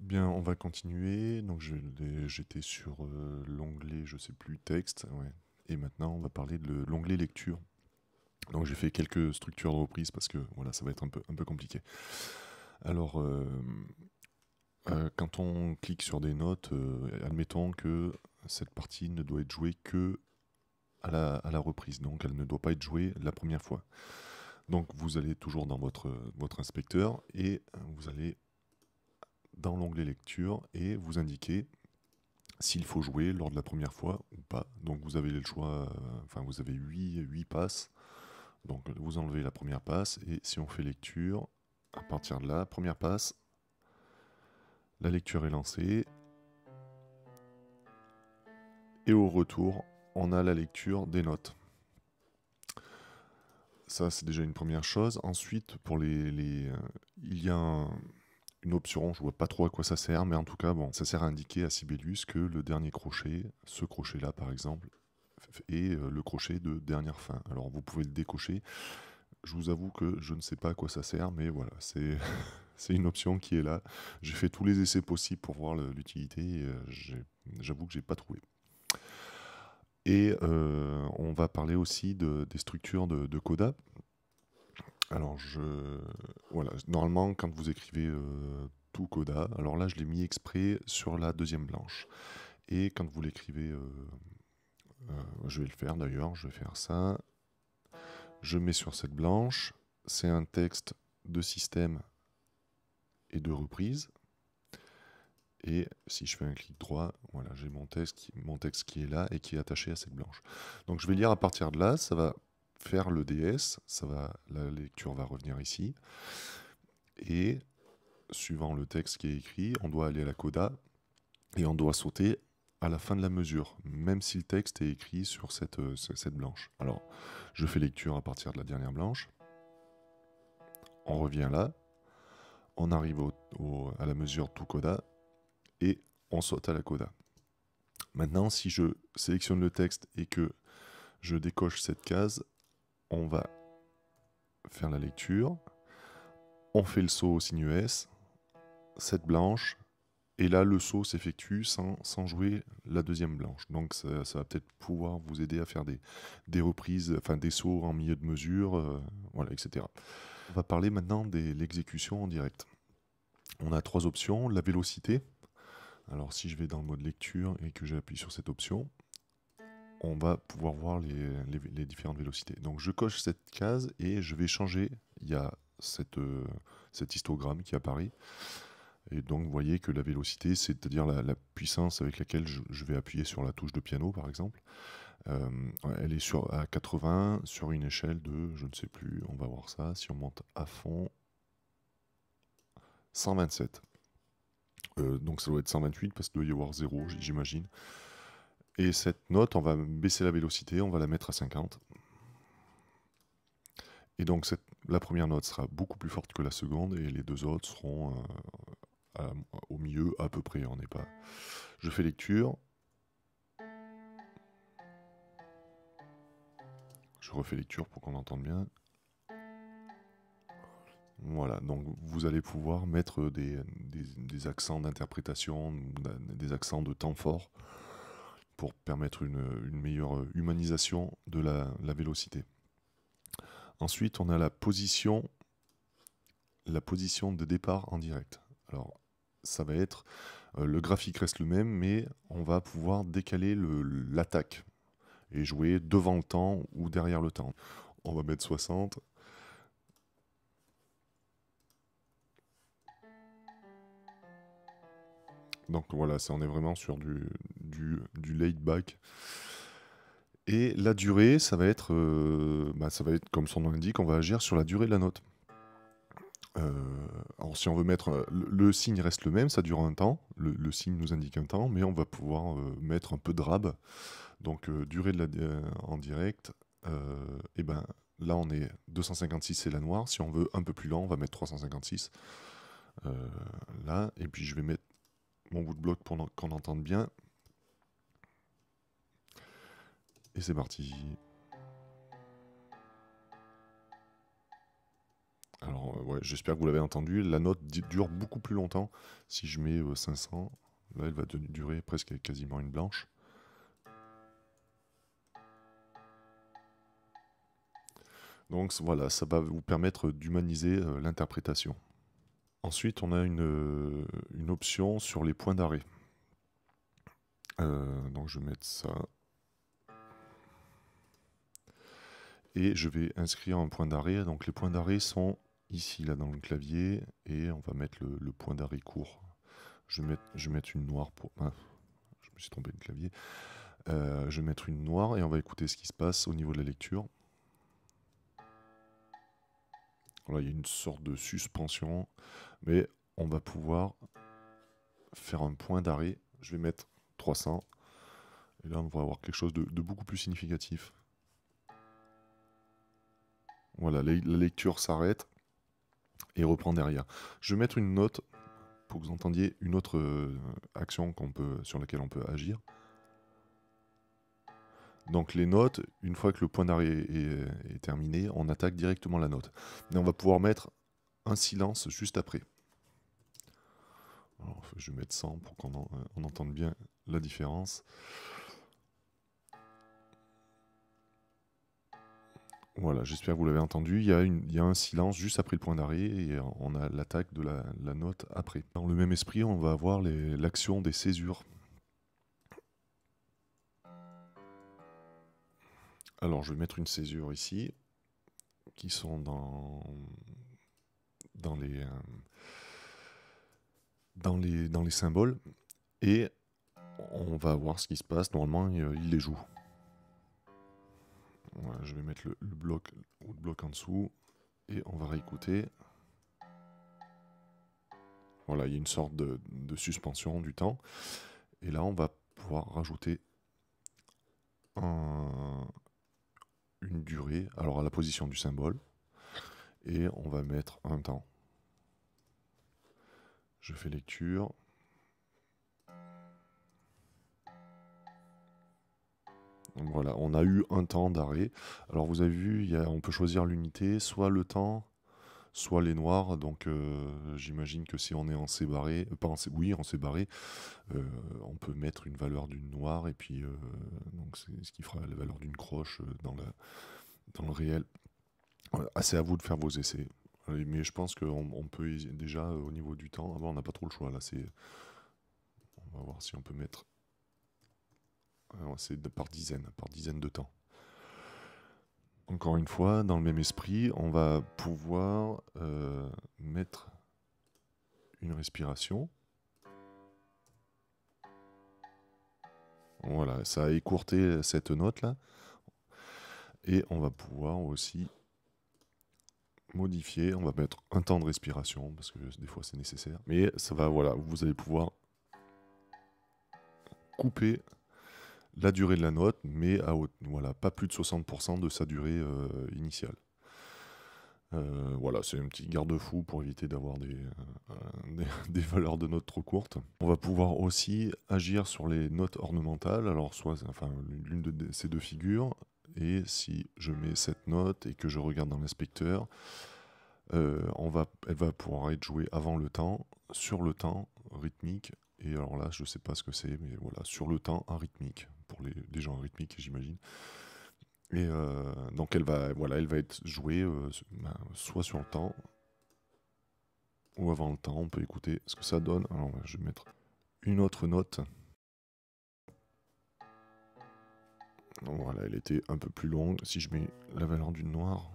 Bien, on va continuer. Donc j'étais sur euh, l'onglet, je sais plus, texte. Et maintenant, on va parler de l'onglet lecture. Donc j'ai fait quelques structures de reprise parce que voilà, ça va être un peu, un peu compliqué. Alors, euh, euh, quand on clique sur des notes, admettons que cette partie ne doit être jouée que à la, à la reprise. Donc elle ne doit pas être jouée la première fois. Donc vous allez toujours dans votre, votre inspecteur et vous allez dans l'onglet lecture et vous indiquez s'il faut jouer lors de la première fois ou pas. Donc vous avez le choix, euh, enfin vous avez 8, passes. Donc vous enlevez la première passe et si on fait lecture, à partir de là, première passe, la lecture est lancée. Et au retour, on a la lecture des notes. Ça, c'est déjà une première chose. Ensuite, pour les, les euh, il y a un, option, je vois pas trop à quoi ça sert, mais en tout cas, bon, ça sert à indiquer à Sibelius que le dernier crochet, ce crochet-là par exemple, est euh, le crochet de dernière fin. Alors vous pouvez le décocher. Je vous avoue que je ne sais pas à quoi ça sert, mais voilà, c'est. c'est une option qui est là. J'ai fait tous les essais possibles pour voir l'utilité. Euh, j'avoue que j'ai pas trouvé. Et euh, on va parler aussi des structures de, coda. Alors, je... voilà, normalement, quand vous écrivez tout euh, coda, alors là, je l'ai mis exprès sur la deuxième blanche. Et quand vous l'écrivez, euh, euh, je vais le faire d'ailleurs, je vais faire ça. Je mets sur cette blanche, c'est un texte de système et de reprise. Et si je fais un clic droit, voilà, j'ai mon texte qui est là et qui est attaché à cette blanche. Donc je vais lire à partir de là, ça va faire le DS, ça va, la lecture va revenir ici. Et suivant le texte qui est écrit, on doit aller à la coda et on doit sauter à la fin de la mesure, même si le texte est écrit sur cette, euh, cette blanche. Alors, je fais lecture à partir de la dernière blanche. On revient là. On arrive à la mesure tout coda et on saute à la coda. Maintenant, si je sélectionne le texte et que je décoche cette case, on va faire la lecture, on fait le saut au signe US, Cette blanche et là le saut s'effectue sans, jouer la deuxième blanche. Donc ça, va peut-être pouvoir vous aider à faire des, reprises, enfin des sauts en milieu de mesure, euh, etc. On va parler maintenant de l'exécution en direct. On a trois options, la vélocité. Alors si je vais dans le mode lecture et que j'appuie sur cette option, on va pouvoir voir les, différentes vélocités. Donc je coche cette case et je vais changer. Il y a cette, euh, cet histogramme qui apparaît. Et donc vous voyez que la vélocité, c'est-à-dire la, puissance avec laquelle je, vais appuyer sur la touche de piano par exemple, euh, elle est sur, à 80 sur une échelle de, je ne sais plus, on va voir ça, si on monte à fond, 127. Euh, donc ça doit être 128 parce qu'il doit y avoir 0 j'imagine. Et cette note, on va baisser la vélocité, on va la mettre à 50. Et donc la première note sera beaucoup plus forte que la seconde et les deux autres seront euh, au milieu à peu près. On n'est pas. Je fais lecture. Je refais lecture pour qu'on entende bien. Voilà, donc vous allez pouvoir mettre des accents d'interprétation, des accents de temps fort pour permettre une, meilleure humanisation de la, la, vélocité. Ensuite, on a la position, la position de départ en direct. Alors, ça va être, euh, le graphique reste le même, mais on va pouvoir décaler l'attaque et jouer devant le temps ou derrière le temps. On va mettre 60 Donc voilà, ça, on est vraiment sur du, du, laid back. Et la durée, ça va être, euh, bah, ça va être comme son nom l'indique, on va agir sur la durée de la note. Euh, alors si on veut mettre le, signe reste le même, ça dure un temps. Le, signe nous indique un temps, mais on va pouvoir euh, mettre un peu de rab. Donc durée de la, en direct, et ben là on est 256 c'est la noire. Si on veut un peu plus lent, on va mettre 356 là. Et puis je vais mettre mon bout de bloc pour qu'on entende bien. Et c'est parti. Alors, euh, j'espère que vous l'avez entendu. La note dure beaucoup plus longtemps. Si je mets 500, euh, là, elle va durer presque quasiment une blanche. Donc voilà, ça va vous permettre d'humaniser euh, l'interprétation. Ensuite, on a euh, une, option sur les points d'arrêt. Euh, donc je vais mettre ça. Et je vais inscrire un point d'arrêt. Donc les points d'arrêt sont ici, là, dans le clavier. Et on va mettre le, point d'arrêt court. Je vais, mettre, une noire ah, je me suis trompé de clavier. Euh, je vais mettre une noire et on va écouter ce qui se passe au niveau de la lecture. Voilà, il y a une sorte de suspension, mais on va pouvoir faire un point d'arrêt. Je vais mettre 300. Et là, on va avoir quelque chose de, beaucoup plus significatif. Voilà, la lecture s'arrête et reprend derrière. Je vais mettre une note pour que vous entendiez une autre euh, action qu'on peut, sur laquelle on peut agir. Donc les notes, une fois que le point d'arrêt est, terminé, on attaque directement la note. Et on va pouvoir mettre un silence juste après. je vais mettre 100 pour qu'on entende bien la différence. Voilà, j'espère que vous l'avez entendu. Il y, a un silence juste après le point d'arrêt et on a l'attaque de la, note après. Dans le même esprit, on va avoir l'action des césures. Alors, je vais mettre une césure ici, qui sont dans, dans, les, euh, dans, les, dans les symboles. Et on va voir ce qui se passe. Normalement, il euh, les joue. je vais mettre le, bloc, bloc en dessous et on va réécouter. Voilà, il y a une sorte de, suspension du temps. Et là, on va pouvoir rajouter un, une durée, alors à la position du symbole, et on va mettre un temps. Je fais lecture. voilà, on a eu un temps d'arrêt. Alors vous avez vu, on peut choisir l'unité, soit le temps, soit les noirs. Donc euh, j'imagine que si on est en séparé, euh, pas en oui, en séparé, euh, on peut mettre une valeur d'une noire et puis donc c'est ce qui fera la valeur d'une croche dans, le réel. Assez c'est à vous de faire vos essais. Mais je pense qu'on peut déjà au niveau du temps. on n'a pas trop le choix là. on va voir si on peut mettre. Ah c'est par dizaine. par dizaine de temps encore une fois, dans le même esprit, on va pouvoir euh, mettre une respiration. Voilà, ça a écourté cette note-là. Et on va pouvoir aussi modifier, on va mettre un temps de respiration, parce que des fois c'est nécessaire. Mais ça va, voilà, vous allez pouvoir couper la durée de la note, mais à voilà, pas plus de 60% de sa durée euh, initiale. Euh, voilà, c'est un petit garde-fou pour éviter d'avoir des, euh, des, valeurs de notes trop courtes. On va pouvoir aussi agir sur les notes ornementales, alors soit enfin, l'une de ces deux figures, et si je mets cette note et que je regarde dans l'inspecteur, va, elle va pouvoir être jouée avant le temps, sur le temps, rythmique, et alors là je ne sais pas ce que c'est, mais voilà, sur le temps, un rythmique pour les, gens rythmiques, j'imagine. Et euh, donc elle va, voilà, elle va être jouée euh, ben, soit sur le temps ou avant le temps. On peut écouter ce que ça donne. Alors je vais mettre une autre note. voilà, elle était un peu plus longue. Si je mets la valeur d'une noire...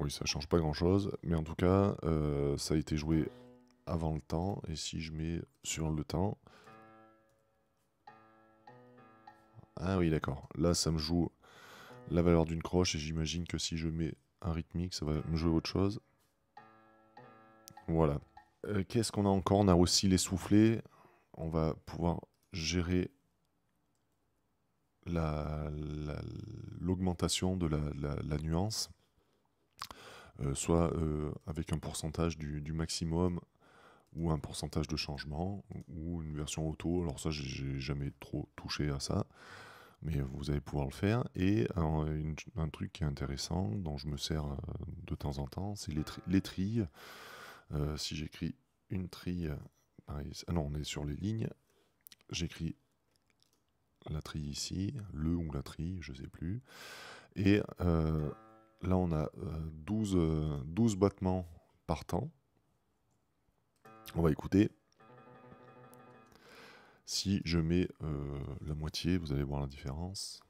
Oui, ça change pas grand chose, mais en tout cas, euh, ça a été joué avant le temps. Et si je mets sur le temps... Ah oui, d'accord. Là, ça me joue la valeur d'une croche. Et j'imagine que si je mets un rythmique, ça va me jouer autre chose. Voilà. Euh, qu'est-ce qu'on a encore On a aussi les soufflets. On va pouvoir gérer l'augmentation la, de la, nuance, euh, soit euh, avec un pourcentage du maximum ou un pourcentage de changement, ou une version auto. Alors ça, j'ai jamais trop touché à ça, mais vous allez pouvoir le faire. Et un, truc qui est intéressant, dont je me sers euh, de temps en temps, c'est les, les, trilles. Euh, si j'écris une trille, ah non, on est sur les lignes, j'écris la trille ici, le ou la trille, je sais plus. Et euh, là, on a 12, 12 battements par temps. On va écouter. Si je mets euh, la moitié, vous allez voir la différence.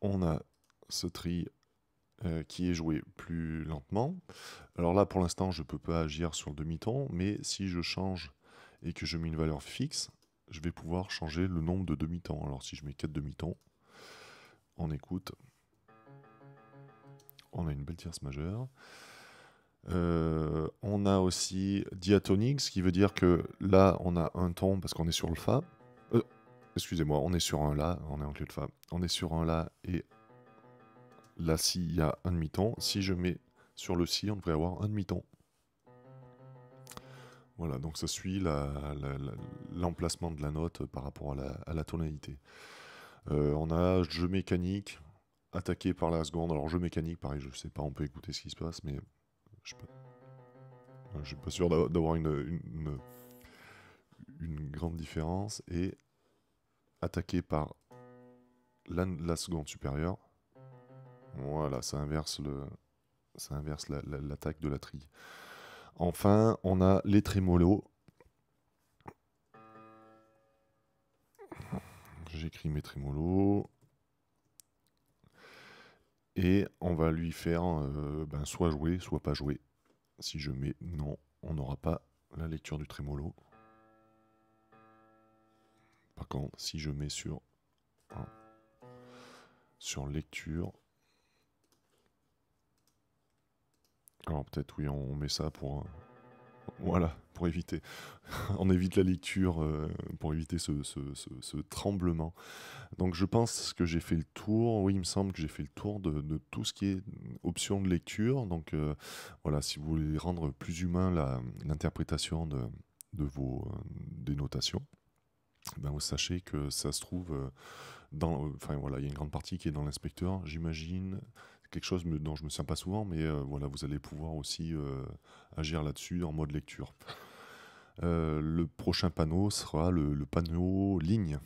On a ce tri euh, qui est joué plus lentement. Alors là, pour l'instant, je ne peux pas agir sur le demi-ton, mais si je change et que je mets une valeur fixe, je vais pouvoir changer le nombre de demi-temps. Alors si je mets 4 demi tons on écoute on a une belle tierce majeure. Euh, on a aussi diatonique, ce qui veut dire que là, on a un ton parce qu'on est sur le Fa. Euh, excusez-moi, on est sur un La, on est en clé de Fa. On est sur un La et là, il y a un demi-ton, si je mets sur le Si, on devrait avoir un demi-ton. Voilà, donc ça suit l'emplacement de la note par rapport à la, tonalité. Euh, on a jeu mécanique, attaqué par la seconde. Alors jeu mécanique, pareil, je sais pas, on peut écouter ce qui se passe, mais je ne suis pas sûr d'avoir une, grande différence. Et attaqué par la, seconde supérieure. Voilà, ça inverse le, ça inverse l'attaque de la trille. Enfin, on a les trémolos. J'écris mes trémolos et on va lui faire euh, ben, soit jouer, soit pas jouer. Si je mets non, on n'aura pas la lecture du trémolo. Par contre, si je mets sur, sur lecture, alors peut-être oui, on met ça pour, voilà, pour éviter. On évite la lecture, euh, pour éviter ce, tremblement. Donc je pense que j'ai fait le tour, oui, il me semble que j'ai fait le tour de, tout ce qui est option de lecture. Donc euh, voilà, si vous voulez rendre plus humain l'interprétation de, vos euh, dénotations, eh ben, vous sachez que ça se trouve dans. Enfin voilà, il y a une grande partie qui est dans l'inspecteur, j'imagine quelque chose dont je me sens pas souvent, mais euh, voilà, vous allez pouvoir aussi euh, agir là-dessus en mode lecture. Euh, le prochain panneau sera le panneau ligne.